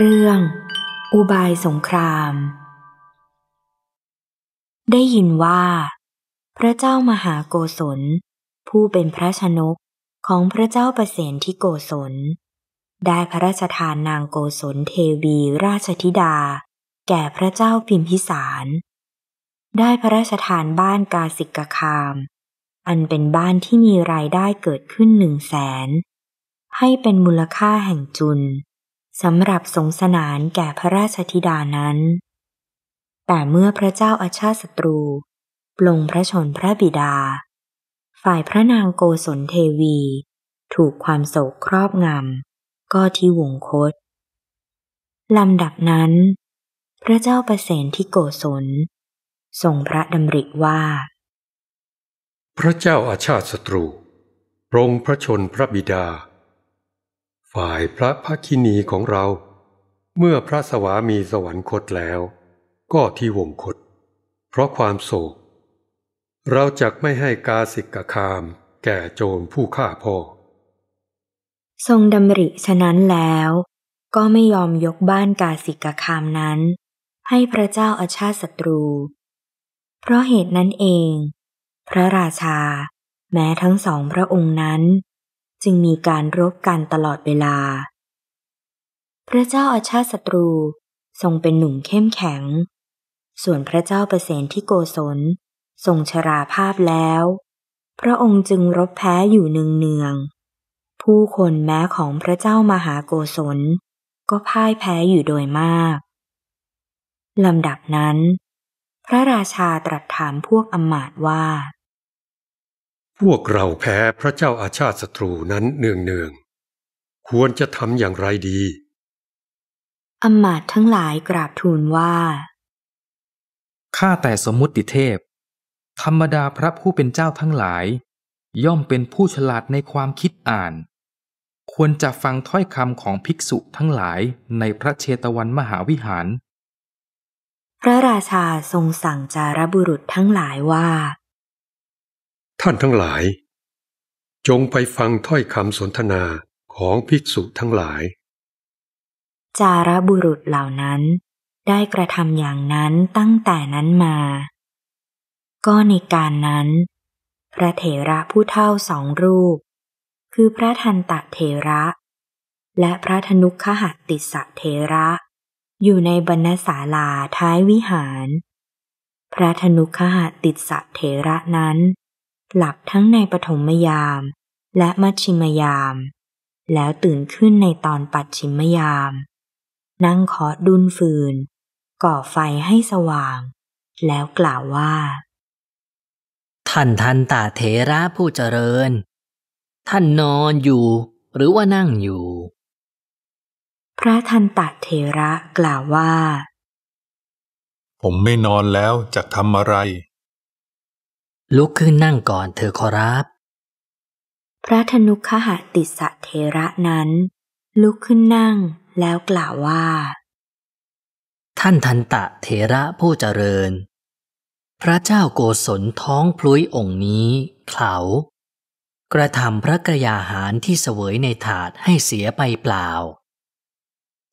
เรื่องอุบายสงคราม ได้ยินว่า พระเจ้ามหาโกศลผู้เป็นพระชนกของพระเจ้าประเสนที่โกศล ได้พระราชทานนางโกศลเทวีราชธิดาแก่พระเจ้าพิมพิสาร ได้พระราชทานบ้านกาสิกคาม อันเป็นบ้านที่มีรายได้เกิดขึ้นหนึ่งแสนให้เป็นมูลค่าแห่งจุนสำหรับสงสนานแก่พระราชธิดานั้น แต่เมื่อพระเจ้าอาชาติศัตรูปลงพระชนพระบิดา ฝ่ายพระนางโกศลเทวี ถูกความโศกครอบงำ ก็ที่วงคตลำดับนั้น พระเจ้าประเสนที่โกศล ทรงพระดำริว่า พระเจ้าอาชาติศัตรูปรงพระชนพระบิดาฝ่ายพระพักินีของเรา เมื่อพระสวามีสวรรคตแล้ว ก็ที่วงคต เพราะความโศก เราจักไม่ให้กาสิกคามแก่โจรผู้ฆ่าพ่อทรงดำริฉะนั้นแล้วก็ไม่ยอมยกบ้านกาสิกคามนั้น ให้พระเจ้าอาชาติศัตรู เพราะเหตุนั้นเองพระราชาแม้ทั้งสองพระองค์นั้นจึงมีการรบกันตลอดเวลา พระเจ้าอาชาติศัตรูทรงเป็นหนุ่มเข้มแข็ง ส่วนพระเจ้าเปรตเสนที่โกศลทรงชราภาพแล้ว พระองค์จึงรบแพ้อยู่เนืองเนือง ผู้คนแม้ของพระเจ้ามหาโกศลก็พ่ายแพ้อยู่โดยมาก ลำดับนั้น พระราชาตรัสถามพวกอมาตว่าพวกเราแพ้พระเจ้าอาชาติศัตรูนั้นเนืองเนืองควรจะทำอย่างไรดีอมาตทั้งหลายกราบทูลว่า ข้าแต่สมมุติเทพ ธรรมดาพระผู้เป็นเจ้าทั้งหลาย ย่อมเป็นผู้ฉลาดในความคิดอ่าน ควรจะฟังถ้อยคำของภิกษุทั้งหลายในพระเชตวันมหาวิหาร พระราชาทรงสั่งจารบุรุษทั้งหลายว่าท่านทั้งหลาย จงไปฟังถ้อยคำสนทนาของภิกษุทั้งหลาย จารบุรุษเหล่านั้นได้กระทำอย่างนั้นตั้งแต่นั้นมา ก็ในการนั้น พระเถระผู้เท่าสองรูป คือพระทันตะเถระ และพระธนุขหัตติสะเถระ อยู่ในบรรณศาลาท้ายวิหาร พระธนุขหัตติสะเถระนั้นหลับทั้งในปฐมยามและมัชชิมยาม แล้วตื่นขึ้นในตอนปัดชิมยาม นั่งขอดุนฟืน ก่อไฟให้สว่าง แล้วกล่าวว่าท่านทันตาเถระผู้เจริญ ท่านนอนอยู่หรือว่านั่งอยู่ พระทันตาเถระกล่าวว่า ผมไม่นอนแล้วจะทำอะไรลุกขึ้นนั่งก่อนเธอขอรับ พระธนุขหาติสเทระนั้นลุกขึ้นนั่งแล้วกล่าวว่า ท่านทันตะเทระผู้เจริญ พระเจ้าโกศลท้องพลุยองค์นี้ เขากระทำพระกระยาหารที่เสวยในถาดให้เสียไปเปล่า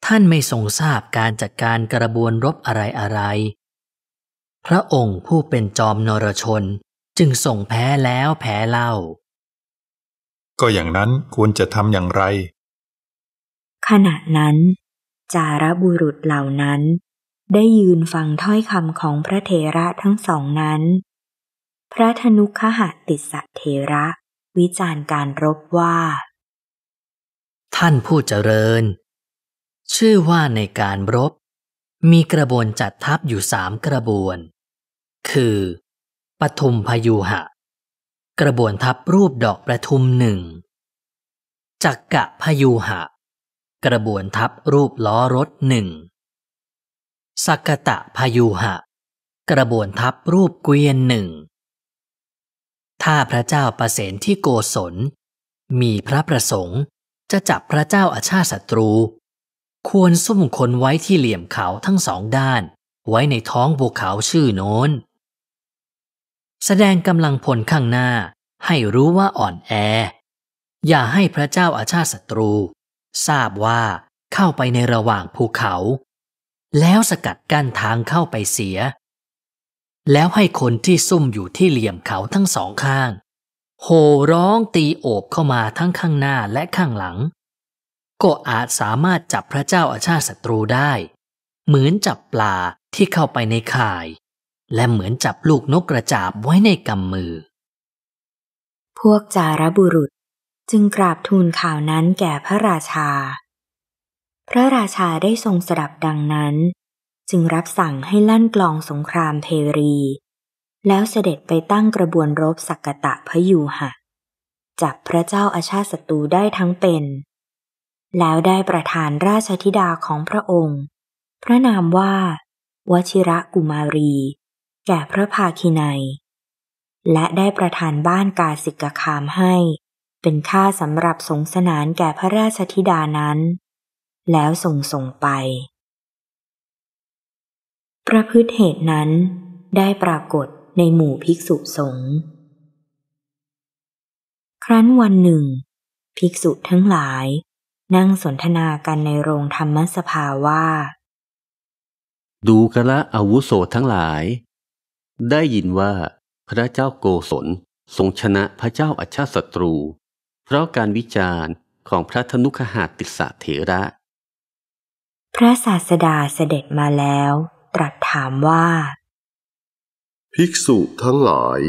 ท่านไม่ทรงทราบการจัดการกระบวนรบอะไรอะไร พระองค์ผู้เป็นจอมนรชนจึงส่งแพ้แล้วแพ้เล่า ก็อย่างนั้นควรจะทำอย่างไร ขณะนั้น จารบุรุษเหล่านั้น ได้ยืนฟังถ้อยคำของพระเทระทั้งสองนั้น พระธนุขหะติสัเทระวิจารณ์การรบว่า ท่านผู้เจริญ ชื่อว่าในการรบ มีกระบวนจัดทัพอยู่สามกระบวน คือปทุมพยูหะ กระบวนทัพรูปดอกประทุมหนึ่งจักกะพยูหะ กระบวนทัพรูปล้อรถหนึ่งสักตะพยูหะกระบวนทัพรูปเกวียนหนึ่งถ้าพระเจ้าประเสนที่โกศล มีพระประสงค์จะจับพระเจ้าอาชาติศัตรู ควรซุ่มคนไว้ที่เหลี่ยมเขาทั้งสองด้านไว้ในท้องภูเขาชื่อโน้นแสดงกำลังผลข้างหน้าให้รู้ว่าอ่อนแอ อย่าให้พระเจ้าอาชาติศัตรู ทราบว่าเข้าไปในระหว่างภูเขา แล้วสกัดกั้นทางเข้าไปเสีย แล้วให้คนที่ซุ่มอยู่ที่เหลี่ยมเขาทั้งสองข้าง โห่ร้องตีโอบเข้ามาทั้งข้างหน้าและข้างหลัง ก็อาจสามารถจับพระเจ้าอาชาติศัตรูได้ เหมือนจับปลาที่เข้าไปในข่ายและเหมือนจับลูกนกกระจาบไว้ในกำมือ พวกจารบุรุษจึงกราบทูลข่าวนั้นแก่พระราชา พระราชาได้ทรงสดับดังนั้น จึงรับสั่งให้ลั่นกลองสงครามเพรี แล้วเสด็จไปตั้งกระบวนรบสักตะพยูหะจับพระเจ้าอาชาศัตรูได้ทั้งเป็น แล้วได้ประทานราชธิดาของพระองค์ พระนามว่า วชิระกุมารีแก่พระภาคินัยและได้ประทานบ้านกาสิกคามให้ เป็นค่าสำหรับสงสนานแก่พระราชธิดานั้น แล้วส่งส่งไป ประพฤติเหตุนั้นได้ปรากฏในหมู่ภิกษุสงฆ์ ครั้นวันหนึ่ง ภิกษุทั้งหลายนั่งสนทนากันในโรงธรรมสภาว่า ดูกะละอาวุโสทั้งหลายได้ยินว่าพระเจ้าโกศลทรงชนะพระเจ้าอัชาศัตรู เพราะการวิจารณ์ของพระธนุขหาติสะเถระ พระศาสดาเสด็จมาแล้ว ตรัสถามว่า ภิกษุทั้งหลาย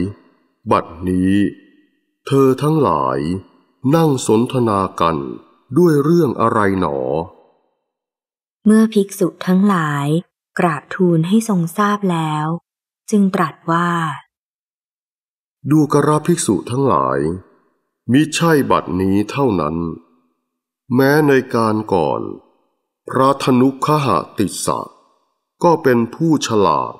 บัดนี้ เธอทั้งหลายนั่งสนทนากันด้วยเรื่องอะไรหนอ เมื่อภิกษุทั้งหลายกราบทูลให้ทรงทราบแล้วจึงตรัสว่า ดูกราภิกษุทั้งหลาย มิใช่บัดนี้เท่านั้น แม้ในการก่อน พระธนุขหาติสะก็เป็นผู้ฉลาด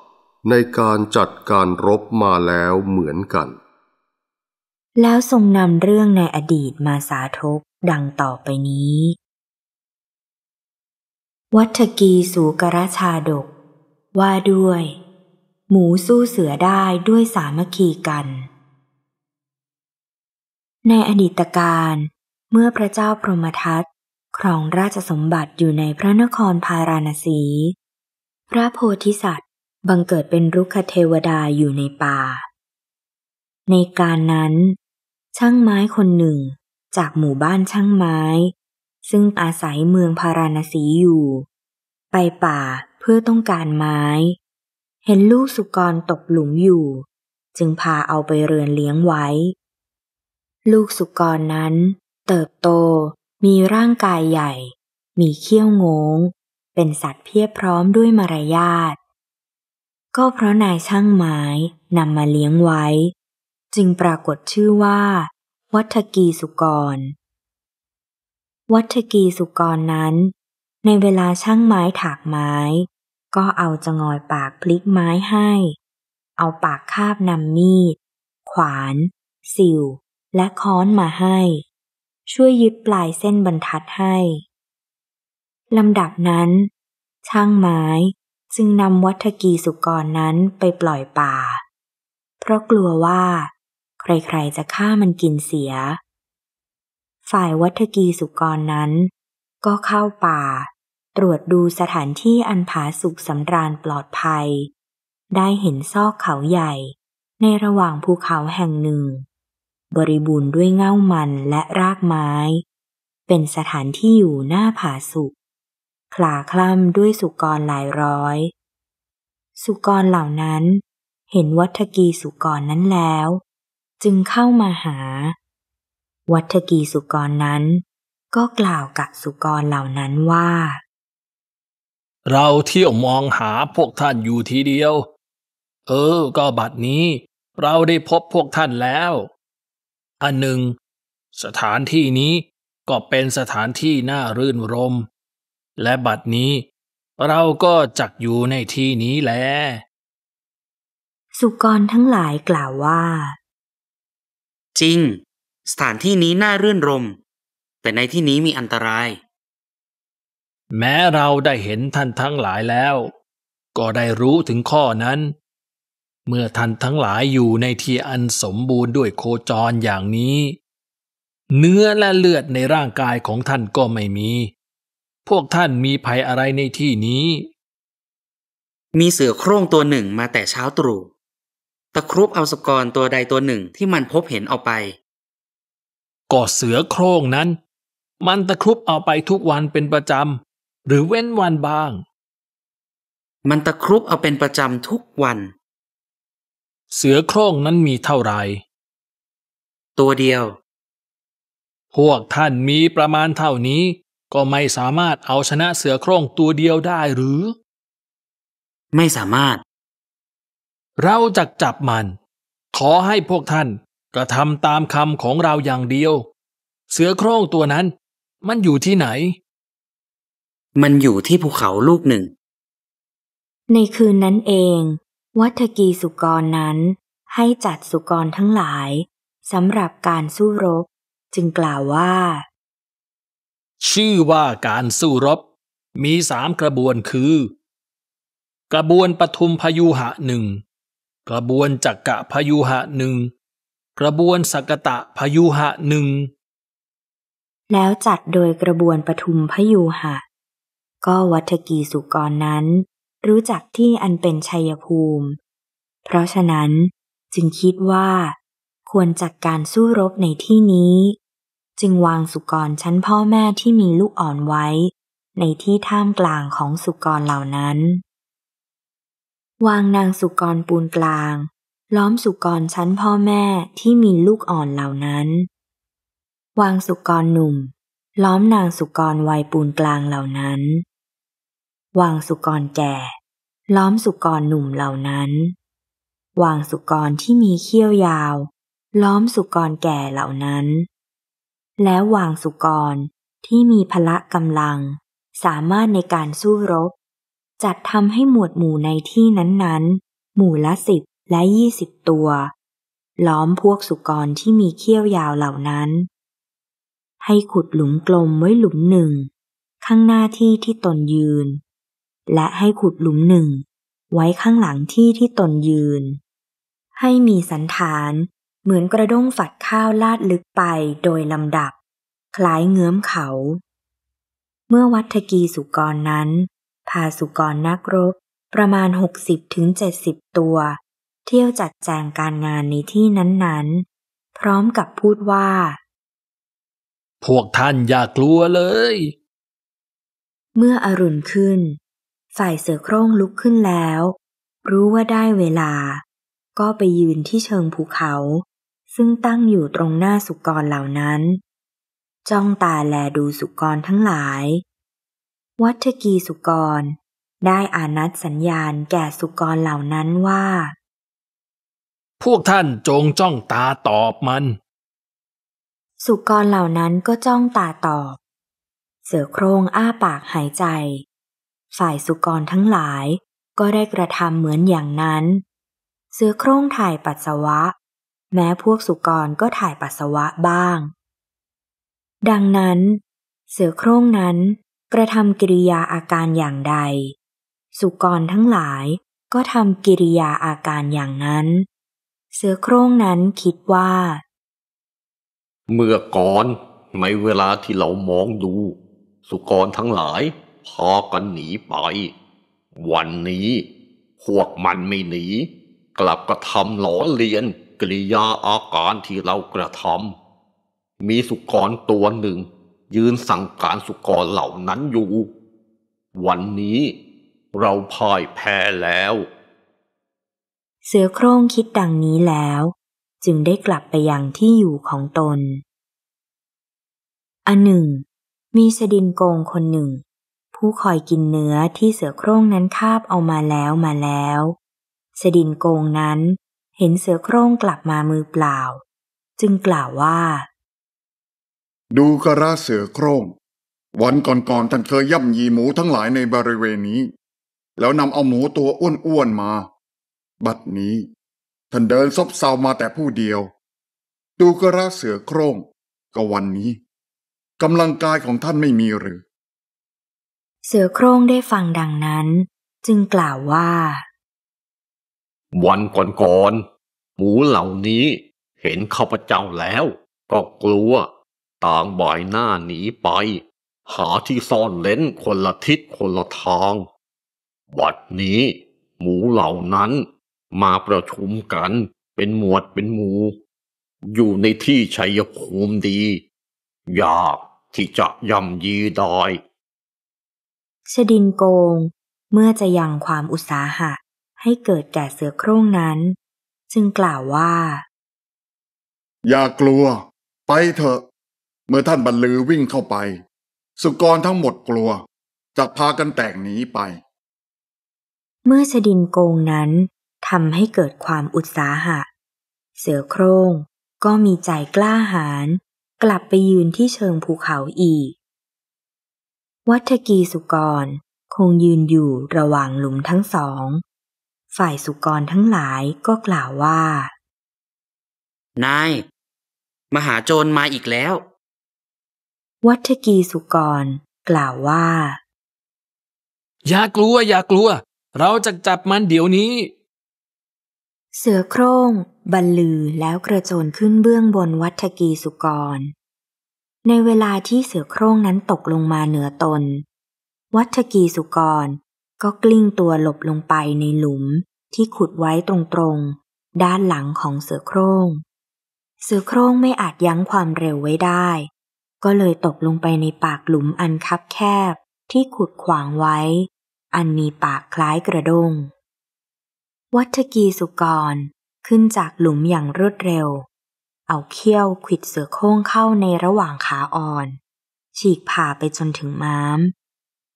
ในการจัดการรบมาแล้วเหมือนกัน แล้วทรงนำเรื่องในอดีตมาสาธกดังต่อไปนี้ วัตกีสูกรชาดก ว่าด้วยหมูสู้เสือได้ด้วยสามัคคีกัน ในอดีตการ เมื่อพระเจ้าพรหมทัตครองราชสมบัติอยู่ในพระนครพาราณสี พระโพธิสัตว์บังเกิดเป็นรุกขเทวดาอยู่ในป่า ในการนั้น ช่างไม้คนหนึ่งจากหมู่บ้านช่างไม้ ซึ่งอาศัยเมืองพาราณสีอยู่ ไปป่าเพื่อต้องการไม้เห็นลูกสุกรตกหลุมอยู่ จึงพาเอาไปเรือนเลี้ยงไว้ ลูกสุกรนั้นเติบโตมีร่างกายใหญ่ มีเขี้ยวงง เป็นสัตว์เพียบพร้อมด้วยมารยาทก็เพราะนายช่างไม้นำมาเลี้ยงไว้ จึงปรากฏชื่อว่าวัฒกีสุกรวัฒกีสุกรนั้นในเวลาช่างไม้ถากไม้ก็เอาจะงอยปากพลิกไม้ให้ เอาปากคาบนำมีด ขวาน สิว และค้อนมาให้ ช่วยยึดปลายเส้นบรรทัดให้ลำดับนั้น ช่างไม้จึงนำวัตกีสุกรนั้นไปปล่อยป่า เพราะกลัวว่า ใครๆจะฆ่ามันกินเสีย ฝ่ายวัตกีสุกรนั้น ก็เข้าป่าตรวจดูสถานที่อันผาสุกสำราญปลอดภัย ได้เห็นซอกเขาใหญ่ในระหว่างภูเขาแห่งหนึ่ง บริบูรณ์ด้วยเง้ามันและรากไม้ เป็นสถานที่อยู่หน้าผาสุกคลาคล่ำด้วยสุกรหลายร้อย สุกรเหล่านั้น เห็นวัฏกีสุกรนั้นแล้ว จึงเข้ามาหาวัฏกีสุกรนั้น ก็กล่าวกับสุกรเหล่านั้นว่าเราเที่ยวมองหาพวกท่านอยู่ทีเดียว เออ ก็บัดนี้เราได้พบพวกท่านแล้ว อันหนึ่งสถานที่นี้ก็เป็นสถานที่น่ารื่นรม และบัดนี้เราก็จักอยู่ในที่นี้แล สุกรทั้งหลายกล่าวว่า จริง สถานที่นี้น่ารื่นรม แต่ในที่นี้มีอันตรายแม้เราได้เห็นท่านทั้งหลายแล้วก็ได้รู้ถึงข้อนั้น เมื่อท่านทั้งหลายอยู่ในที่อันสมบูรณ์ด้วยโคจรอย่างนี้ เนื้อและเลือดในร่างกายของท่านก็ไม่มี พวกท่านมีภัยอะไรในที่นี้ มีเสือโคร่งตัวหนึ่งมาแต่เช้าตรู่ตะครุบเอาสกรตัวใดตัวหนึ่งที่มันพบเห็นเอาไปก็เสือโคร่งนั้น มันตะครุบเอาไปทุกวันเป็นประจำหรือเว้นวันบ้าง มันตะครุบเอาเป็นประจำทุกวัน เสือโคร่งนั้นมีเท่าไหร่ตัวเดียว พวกท่านมีประมาณเท่านี้ก็ไม่สามารถเอาชนะเสือโคร่งตัวเดียวได้หรือ ไม่สามารถ เราจะจับมัน ขอให้พวกท่านกระทำตามคำของเราอย่างเดียว เสือโคร่งตัวนั้นมันอยู่ที่ไหนมันอยู่ที่ภูเขาลูกหนึ่ง ในคืนนั้นเอง วัฏกีสุกรนั้นให้จัดสุกรทั้งหลายสำหรับการสู้รบจึงกล่าวว่า ชื่อว่าการสู้รบมีสามกระบวนคือ กระบวนปทุมพยุหะหนึ่งกระบวนจักกะพยุหะหนึ่ง กระบวนสักตะพยุหะหนึ่งแล้วจัดโดยกระบวนปทุมพยุหะก็วัตกีสุกรนั้น รู้จักที่อันเป็นชัยภูมิ เพราะฉะนั้นจึงคิดว่า ควรจัดกการสู้รบในที่นี้ จึงวางสุกรชั้นพ่อแม่ที่มีลูกอ่อนไว้ในที่ท่ามกลางของสุกรเหล่านั้น วางนางสุกรปูนกลาง ล้อมสุกรชั้นพ่อแม่ที่มีลูกอ่อนเหล่านั้น วางสุกรหนุ่ม ล้อมนางสุกรวัยปูนกลางเหล่านั้นวางสุกรแก่ ล้อมสุกรหนุ่มเหล่านั้นวางสุกรที่มีเขี้ยวยาว ล้อมสุกรแก่เหล่านั้น แล้ววางสุกรที่มีพละกำลัง สามารถในการสู้รบจัดทำให้หมวดหมู่ในที่นั้นๆ หมู่ละสิบและยี่สิบตัว ล้อมพวกสุกรที่มีเขี้ยวยาวเหล่านั้น ให้ขุดหลุมกลมไว้หลุมหนึ่ง ข้างหน้าที่ที่ตนยืนและให้ขุดหลุมหนึ่ง ไว้ข้างหลังที่ที่ตนยืน ให้มีสันฐานเหมือนกระด้งฝัดข้าวลาดลึกไปโดยลำดับ คล้ายเงื้อมเขา เมื่อวัตกีสุกรนั้น พาสุกรนักรบประมาณ 60-70ถึงตัว เที่ยวจัดแจงการงานในที่นั้นๆ พร้อมกับพูดว่า พวกท่านอย่ากลัวเลย เมื่ออรุณขึ้นฝ่ายเสือโคร่งลุกขึ้นแล้วรู้ว่าได้เวลาก็ไปยืนที่เชิงภูเขา ซึ่งตั้งอยู่ตรงหน้าสุกรเหล่านั้น จ้องตาแลดูสุกรทั้งหลาย วัตกีสุกรได้อานัดสัญญาณแก่สุกรเหล่านั้นว่า พวกท่านจงจ้องตาตอบมัน สุกรเหล่านั้นก็จ้องตาตอบ เสือโครงอ้าปากหายใจฝ่ายสุกรทั้งหลายก็ได้กระทำเหมือนอย่างนั้น เสือโคร่งถ่ายปัสสาวะ แม้พวกสุกรก็ถ่ายปัสสาวะบ้าง ดังนั้น เสือโคร่งนั้นกระทำกิริยาอาการอย่างใด สุกรทั้งหลายก็ทำกิริยาอาการอย่างนั้น เสือโคร่งนั้นคิดว่า เมื่อก่อนในเวลาที่เรามองดู สุกรทั้งหลายพอกันหนีไป วันนี้พวกมันไม่หนี กลับกระทำหล่อเลียนกริยาอาการที่เรากระทำมีสุกรตัวหนึ่ง ยืนสั่งการสุกรเหล่านั้นอยู่ วันนี้เราพ่ายแพ้แล้ว เสือโคร่งคิดดังนี้แล้ว จึงได้กลับไปยังที่อยู่ของตน อันหนึ่ง มีสดินโกงคนหนึ่งผู้คอยกินเนื้อที่เสือโคร่งนั้นคาบเอามาแล้วมาแล้วสดินโกงนั้นเห็นเสือโคร่งกลับมามือเปล่า จึงกล่าวว่า ดูกระเสือโคร่งวันก่อนๆท่านเคยย่ำยีหมูทั้งหลายในบริเวณนี้ แล้วนำเอาหมูตัวอ้วนๆมา บัดนี้ท่านเดินซบเซามาแต่ผู้เดียว ดูกระเสือโคร่งก็วันนี้กำลังกายของท่านไม่มีหรือเสือโคร่งได้ฟังดังนั้นจึงกล่าวว่า วันก่อนๆ หมูเหล่านี้เห็นข้าพเจ้าแล้ว ก็กลัว ต่างบ่ายหน้าหนีไป หาที่ซ่อนเล้นคนละทิศคนละทาง บัดนี้หมูเหล่านั้นมาประชุมกันเป็นหมวดเป็นหมู อยู่ในที่ชัยภูมิดียากที่จะย่ำยีได้ชดินโกงเมื่อจะยังความอุตสาหะให้เกิดแก่เสือโคร่งนั้น จึงกล่าวว่า อย่ากลัวไปเถอะ เมื่อท่านบรรลือวิ่งเข้าไป สุกรทั้งหมดกลัว จะพากันแตกหนีไป เมื่อชดินโกงนั้นทำให้เกิดความอุตสาหะ เสือโครงก็มีใจกล้าหาญกลับไปยืนที่เชิงภูเขาอีกวัฏกีสุกรคงยืนอยู่ระหว่างหลุมทั้งสอง ฝ่ายสุกรทั้งหลายก็กล่าวว่า นาย มหาโจรมาอีกแล้ว วัฏกีสุกร กล่าวว่า อย่ากลัวอย่ากลัว เราจะจับมันเดี๋ยวนี้ เสือโคร่งบรรลือแล้วกระโจนขึ้นเบื้องบนวัฏกีสุกรในเวลาที่เสือโคร่งนั้นตกลงมาเหนือตน วัชกีสุกรก็กลิ้งตัวหลบลงไปในหลุมที่ขุดไว้ตรงๆ ด้านหลังของเสือโครง่งเสือโคร่งไม่อาจยั้งความเร็วไว้ได้ ก็เลยตกลงไปในปากหลุมอันคับแคบที่ขุดขวางไว้ อันมีปากคล้ายกระดง วัชกีสุกรขึ้นจากหลุมอย่างรวดเร็วเอาเขี้ยวขิดเสือโครงเข้าในระหว่างขาอ่อน ฉีกผ่าไปจนถึงม้าม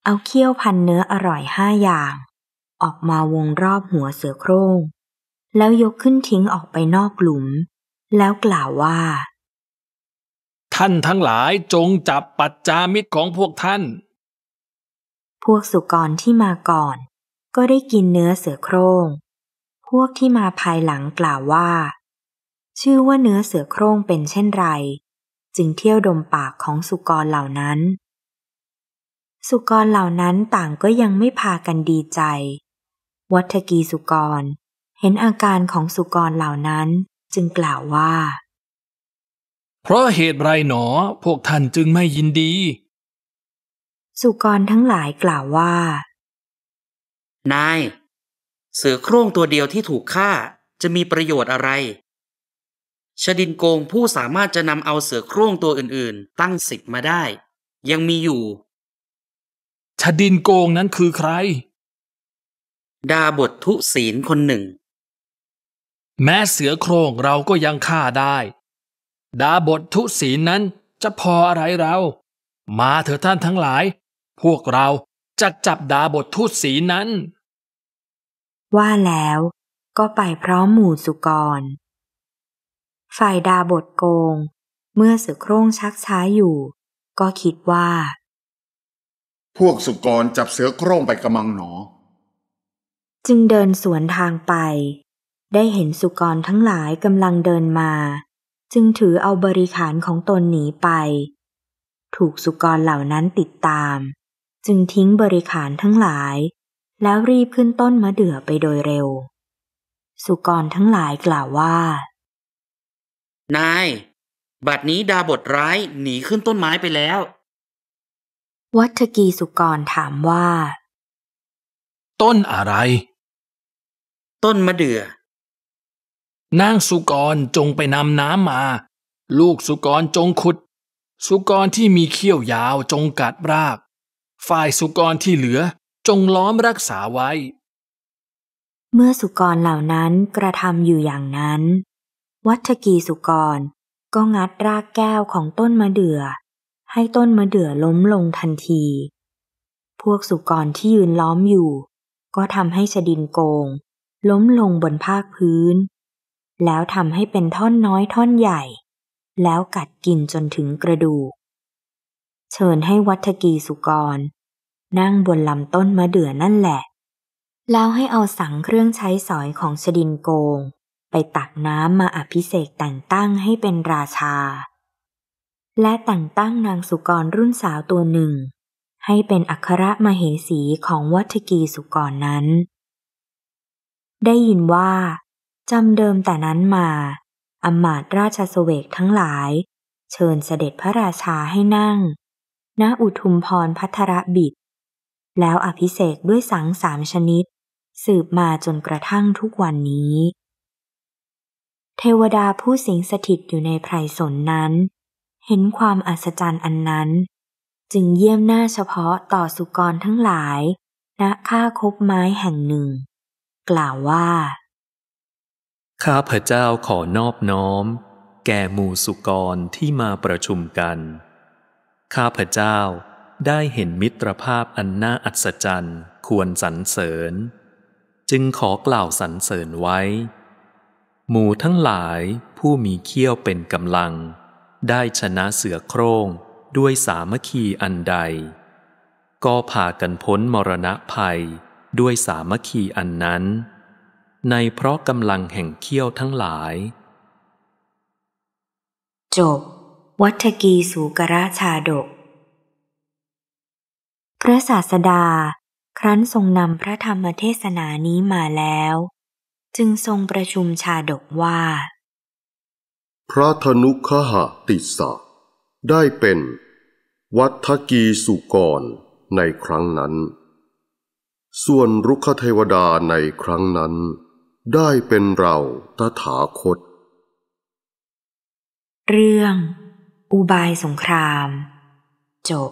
เอาเขี้ยวพันเนื้ออร่อยห้าอย่าง ออกมาวงรอบหัวเสือโครง่งแล้วยกขึ้นทิ้งออกไปนอกหลุม แล้วกล่าวว่า ท่านทั้งหลายจงจับปัจจามิตร ของพวกท่าน พวกสุกรที่มาก่อน ก็ได้กินเนื้อเสือโครง่งพวกที่มาภายหลังกล่าวว่าชื่อว่าเนื้อเสือโคร่งเป็นเช่นไร จึงเที่ยวดมปากของสุกรเหล่านั้น สุกรเหล่านั้นต่างก็ยังไม่พากันดีใจ วัตกีสุกร เห็นอาการของสุกรเหล่านั้นจึงกล่าวว่า เพราะเหตุไรหนอพวกท่านจึงไม่ยินดี สุกรทั้งหลายกล่าวว่า นาย เสือโคร่งตัวเดียวที่ถูกฆ่าจะมีประโยชน์อะไรชดินโกงผู้สามารถจะนำเอาเสือโคร่งตัวอื่นๆ ตั้งสิบมาได้ ยังมีอยู่ ชดินโกงนั้นคือใคร ดาบททุศีลคนหนึ่ง แม้เสือโครงเราก็ยังฆ่าได้ ดาบททุศีลนั้นจะพออะไรเรา มาเถอะท่านทั้งหลาย พวกเราจะจับดาบททุศีลนั้น ว่าแล้วก็ไปพร้อมหมู่สุกรฝ่ายดาบทโกง เมื่อสึกโครงชักช้าอยู่ ก็คิดว่า พวกสุกรจับเสือโครงไปกระมังหนอ จึงเดินสวนทางไป ได้เห็นสุกรทั้งหลายกำลังเดินมา จึงถือเอาบริขารของตนหนีไป ถูกสุกรเหล่านั้นติดตาม จึงทิ้งบริขารทั้งหลาย แล้วรีบขึ้นต้นมะเดื่อไปโดยเร็ว สุกรทั้งหลายกล่าวว่านาย บัดนี้ดาบทร้ายหนีขึ้นต้นไม้ไปแล้ว วัตกีสุกรถามว่า ต้นอะไร ต้นมะเดือ่อนางสุกรจงไปนำน้ำมา ลูกสุกรจงขุด สุกรที่มีเขี้ยวยาวจงกัดราก ฝ่ายสุกรที่เหลือจงล้อมรักษาไว้ เมื่อสุกรเหล่านั้นกระทำอยู่อย่างนั้นวัชกีสุกรก็งัดรากแก้วของต้นมะเดื่อให้ต้นมะเดื่อล้มลงทันที พวกสุกรที่ยืนล้อมอยู่ ก็ทำให้ชดินโกง ล้มลงบนภาคพื้น แล้วทำให้เป็นท่อนน้อยท่อนใหญ่ แล้วกัดกินจนถึงกระดูก เชิญให้วัตกีสุกร นั่งบนลำต้นมะเดื่อนั่นแหละ แล้วให้เอาสังเครื่องใช้สอยของชดินโกงไปตักน้ำมาอภิเษกแต่งตั้งให้เป็นราชา และแต่งตั้งนางสุกรรุ่นสาวตัวหนึ่ง ให้เป็นอัครมเหสีของวัตกีสุกรนั้น ได้ยินว่าจำเดิมแต่นั้นมา อมาตราชสเวกทั้งหลาย เชิญเสด็จพระราชาให้นั่ง ณ อุทุมพรพัทระบิด แล้วอภิเษกด้วยสังสามชนิด สืบมาจนกระทั่งทุกวันนี้เทวดาผู้สิงสถิตอยู่ในไพรสนนั้น เห็นความอัศจรรย์อันนั้น จึงเยี่ยมหน้าเฉพาะต่อสุกรทั้งหลายณค่าคบไม้แห่งหนึ่ง กล่าวว่า ข้าพระเจ้าขอนอบน้อม แก่หมู่สุกรที่มาประชุมกัน ข้าพระเจ้าได้เห็นมิตรภาพอันน่าอัศจรรย์ควรสรรเสริญ จึงขอกล่าวสรรเสริญไว้หมูทั้งหลายผู้มีเขี้ยวเป็นกำลัง ได้ชนะเสือโคร่งด้วยสามัคคีอันใด ก็พากันพ้นมรณะภัยด้วยสามัคคีอันนั้น ในเพราะกำลังแห่งเขี้ยวทั้งหลาย จบวัฏกีสุกราชาดก พระศาสดา ครั้นทรงนำพระธรรมเทศนานี้มาแล้วจึงทรงประชุมชาดกว่า พระธนุขหะติสะ ได้เป็นวัฏกีสุกรในครั้งนั้น ส่วนรุกขเทวดาในครั้งนั้น ได้เป็นเราตถาคต เรื่องอุบายสงครามจบ